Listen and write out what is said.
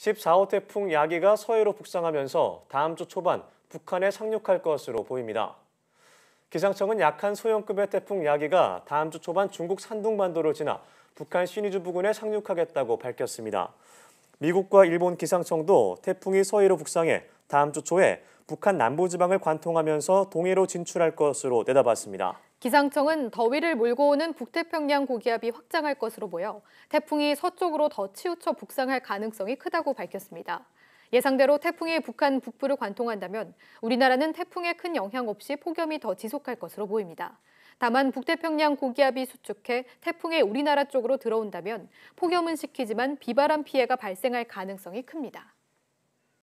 14호 태풍 야기가 서해로 북상하면서 다음 주 초반 북한에 상륙할 것으로 보입니다. 기상청은 약한 소형급의 태풍 야기가 다음 주 초반 중국 산둥반도를 지나 북한 신의주 부근에 상륙하겠다고 밝혔습니다. 미국과 일본 기상청도 태풍이 서해로 북상해 다음 주 초에 북한 남부지방을 관통하면서 동해로 진출할 것으로 내다봤습니다. 기상청은 더위를 몰고 오는 북태평양 고기압이 확장할 것으로 보여 태풍이 서쪽으로 더 치우쳐 북상할 가능성이 크다고 밝혔습니다. 예상대로 태풍이 북한 북부를 관통한다면 우리나라는 태풍에 큰 영향 없이 폭염이 더 지속할 것으로 보입니다. 다만 북태평양 고기압이 수축해 태풍이 우리나라 쪽으로 들어온다면 폭염은 식히지만 비바람 피해가 발생할 가능성이 큽니다.